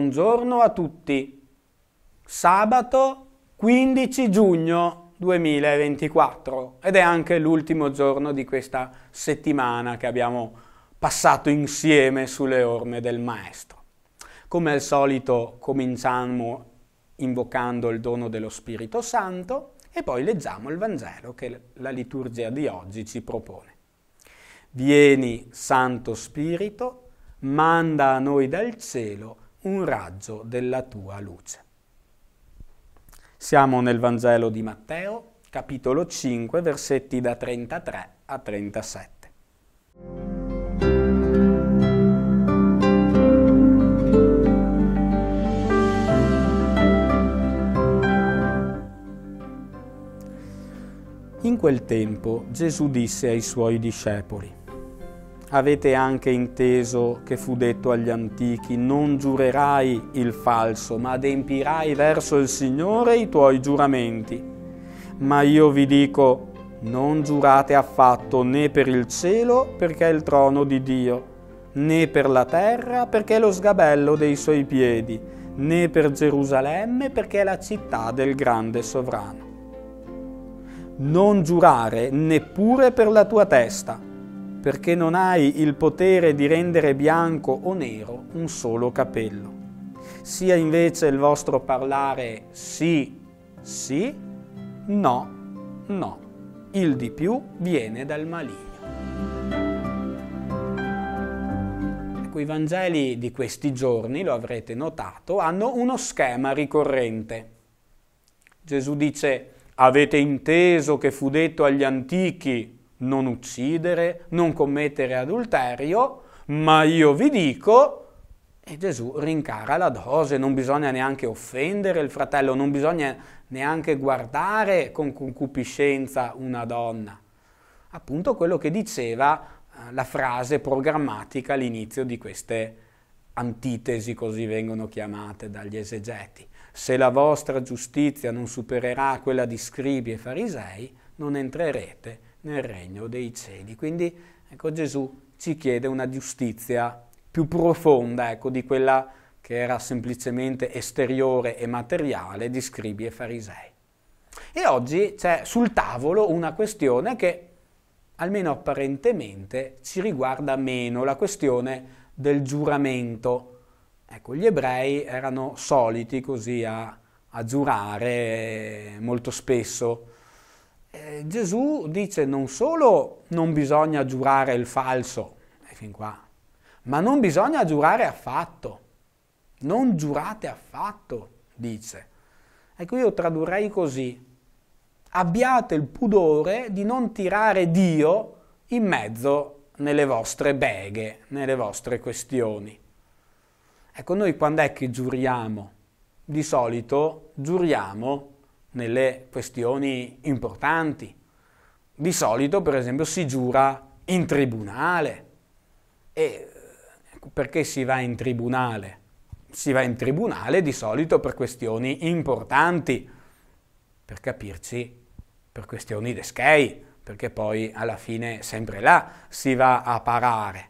Buongiorno a tutti. Sabato 15 giugno 2024 ed è anche l'ultimo giorno di questa settimana che abbiamo passato insieme sulle orme del Maestro. Come al solito cominciamo invocando il dono dello Spirito Santo e poi leggiamo il Vangelo che la liturgia di oggi ci propone. Vieni, Santo Spirito, manda a noi dal cielo un raggio della tua luce. Siamo nel Vangelo di Matteo, capitolo 5, versetti da 33 a 37. In quel tempo Gesù disse ai suoi discepoli, Avete anche inteso che fu detto agli antichi, non giurerai il falso, ma adempirai verso il Signore i tuoi giuramenti. Ma io vi dico, non giurate affatto né per il cielo, perché è il trono di Dio, né per la terra, perché è lo sgabello dei suoi piedi, né per Gerusalemme, perché è la città del grande sovrano. Non giurare neppure per la tua testa perché non hai il potere di rendere bianco o nero un solo capello. Sia invece il vostro parlare sì, sì, no, no. Il di più viene dal maligno. Ecco, i Vangeli di questi giorni, lo avrete notato, hanno uno schema ricorrente. Gesù dice, avete inteso che fu detto agli antichi, non uccidere, non commettere adulterio, ma io vi dico, e Gesù rincara la dose, non bisogna neanche offendere il fratello, non bisogna neanche guardare con concupiscenza una donna. Appunto quello che diceva eh, la frase programmatica all'inizio di queste antitesi, così vengono chiamate dagli esegeti. Se la vostra giustizia non supererà quella di scribi e farisei, non entrerete in nel regno dei cieli. Quindi ecco, Gesù ci chiede una giustizia più profonda ecco, di quella che era semplicemente esteriore e materiale di scribi e farisei. E oggi c'è sul tavolo una questione che, almeno apparentemente, ci riguarda meno, la questione del giuramento. Ecco, gli ebrei erano soliti così a, a giurare molto spesso eh, Gesù dice non solo non bisogna giurare il falso, e fin qua, ma non bisogna giurare affatto. Non giurate affatto, dice. Ecco, io tradurrei così. Abbiate il pudore di non tirare Dio in mezzo nelle vostre beghe, nelle vostre questioni. Ecco, noi quando è che giuriamo? Di solito giuriamo nelle questioni importanti. Di solito, per esempio, si giura in tribunale. E ecco, perché si va in tribunale? Si va in tribunale di solito per questioni importanti, per capirci, per questioni d'eschei, perché poi alla fine sempre là si va a parare.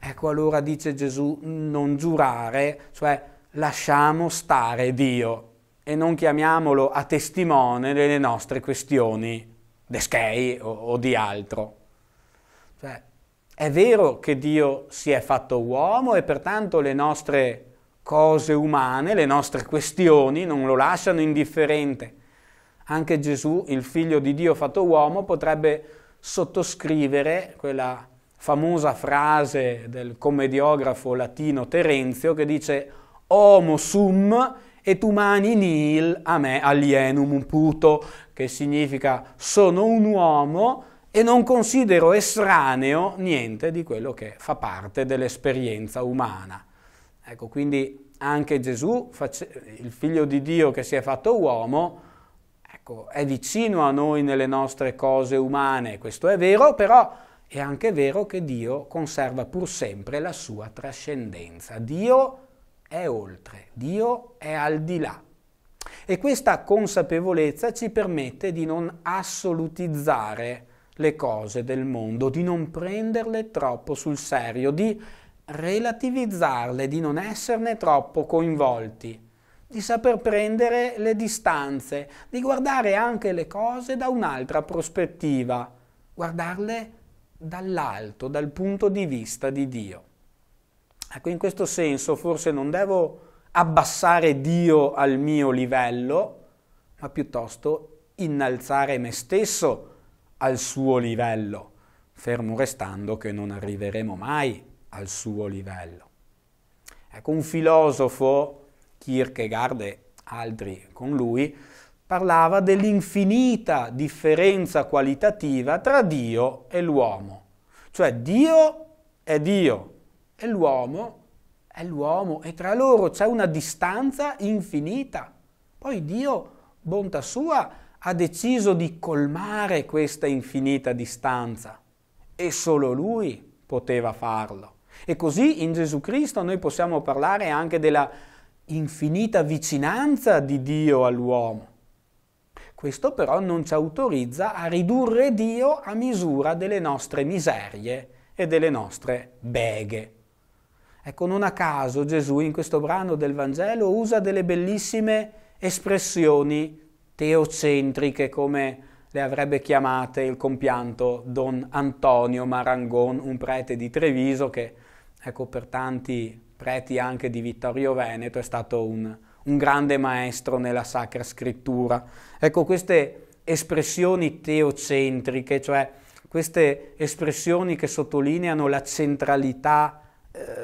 Ecco allora dice Gesù non giurare, cioè lasciamo stare Dio e non chiamiamolo a testimone delle nostre questioni deschei o, o di altro. Cioè, è vero che Dio si è fatto uomo e pertanto le nostre cose umane, le nostre questioni non lo lasciano indifferente. Anche Gesù, il figlio di Dio fatto uomo, potrebbe sottoscrivere quella famosa frase del commediografo latino Terenzio che dice homo sum et umani nil a me alienum puto, che significa sono un uomo e non considero estraneo niente di quello che fa parte dell'esperienza umana. Ecco, quindi anche Gesù, il figlio di Dio che si è fatto uomo, ecco, è vicino a noi nelle nostre cose umane, questo è vero, però è anche vero che Dio conserva pur sempre la sua trascendenza. Dio è è oltre, Dio è al di là. E questa consapevolezza ci permette di non assolutizzare le cose del mondo, di non prenderle troppo sul serio, di relativizzarle, di non esserne troppo coinvolti, di saper prendere le distanze, di guardare anche le cose da un'altra prospettiva, guardarle dall'alto, dal punto di vista di Dio. Ecco, in questo senso forse non devo abbassare Dio al mio livello, ma piuttosto innalzare me stesso al suo livello, fermo restando che non arriveremo mai al suo livello. Ecco, un filosofo, Kierkegaard e altri con lui, parlava dell'infinita differenza qualitativa tra Dio e l'uomo. Cioè Dio è Dio, e l'uomo è l'uomo e tra loro c'è una distanza infinita. Poi Dio, bontà sua, ha deciso di colmare questa infinita distanza e solo lui poteva farlo. E così in Gesù Cristo noi possiamo parlare anche della infinita vicinanza di Dio all'uomo. Questo però non ci autorizza a ridurre Dio a misura delle nostre miserie e delle nostre beghe. Ecco, non a caso Gesù in questo brano del Vangelo usa delle bellissime espressioni teocentriche, come le avrebbe chiamate il compianto Don Antonio Marangon, un prete di Treviso che, ecco, per tanti preti anche di Vittorio Veneto è stato un, un grande maestro nella Sacra Scrittura. Ecco, queste espressioni teocentriche, cioè queste espressioni che sottolineano la centralità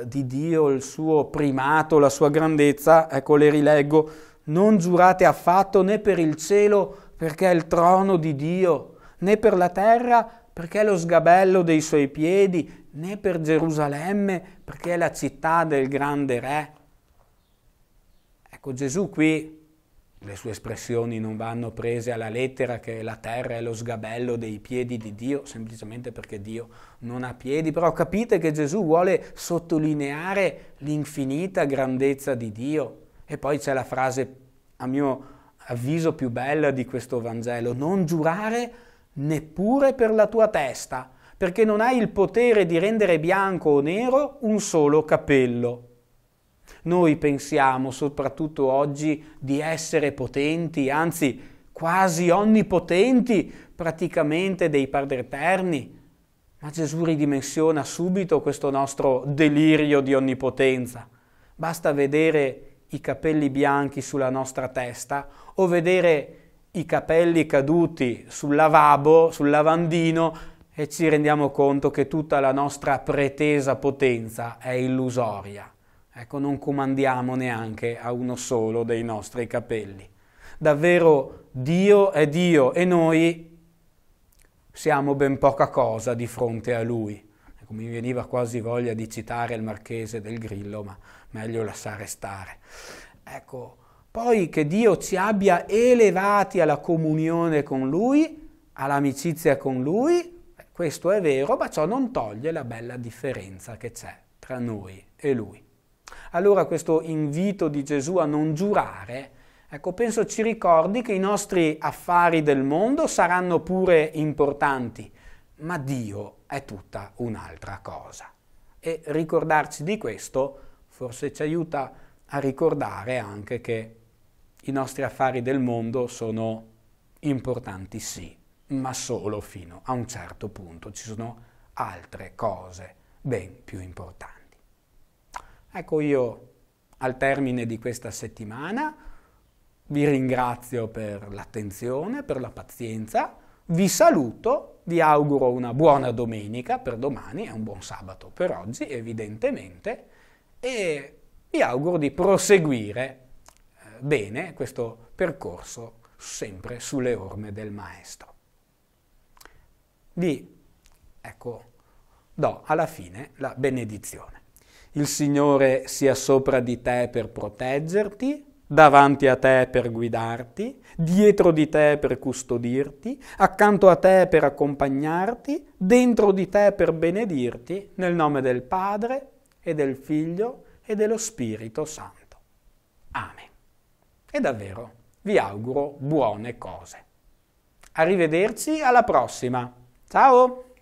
di Dio, il suo primato, la sua grandezza, ecco le rileggo, non giurate affatto né per il cielo perché è il trono di Dio, né per la terra perché è lo sgabello dei suoi piedi, né per Gerusalemme perché è la città del grande re. Ecco Gesù qui le sue espressioni non vanno prese alla lettera che la terra è lo sgabello dei piedi di Dio, semplicemente perché Dio non ha piedi, però capite che Gesù vuole sottolineare l'infinita grandezza di Dio. E poi c'è la frase, a mio avviso, più bella di questo Vangelo, non giurare neppure per la tua testa, perché non hai il potere di rendere bianco o nero un solo capello. Noi pensiamo soprattutto oggi di essere potenti, anzi quasi onnipotenti, praticamente dei eterni. ma Gesù ridimensiona subito questo nostro delirio di onnipotenza. Basta vedere i capelli bianchi sulla nostra testa o vedere i capelli caduti sul lavabo, sul lavandino e ci rendiamo conto che tutta la nostra pretesa potenza è illusoria. Ecco, non comandiamo neanche a uno solo dei nostri capelli. Davvero Dio è Dio e noi siamo ben poca cosa di fronte a Lui. Ecco, mi veniva quasi voglia di citare il marchese del Grillo, ma meglio lasciare stare. Ecco, poi che Dio ci abbia elevati alla comunione con Lui, all'amicizia con Lui, questo è vero, ma ciò non toglie la bella differenza che c'è tra noi e Lui. Allora questo invito di Gesù a non giurare, ecco, penso ci ricordi che i nostri affari del mondo saranno pure importanti, ma Dio è tutta un'altra cosa. E ricordarci di questo forse ci aiuta a ricordare anche che i nostri affari del mondo sono importanti sì, ma solo fino a un certo punto. Ci sono altre cose ben più importanti. Ecco io al termine di questa settimana vi ringrazio per l'attenzione, per la pazienza, vi saluto, vi auguro una buona domenica per domani e un buon sabato per oggi evidentemente e vi auguro di proseguire eh, bene questo percorso sempre sulle orme del maestro. Vi, ecco, do alla fine la benedizione. Il Signore sia sopra di te per proteggerti, davanti a te per guidarti, dietro di te per custodirti, accanto a te per accompagnarti, dentro di te per benedirti, nel nome del Padre e del Figlio e dello Spirito Santo. Amen. E davvero vi auguro buone cose. Arrivederci alla prossima. Ciao!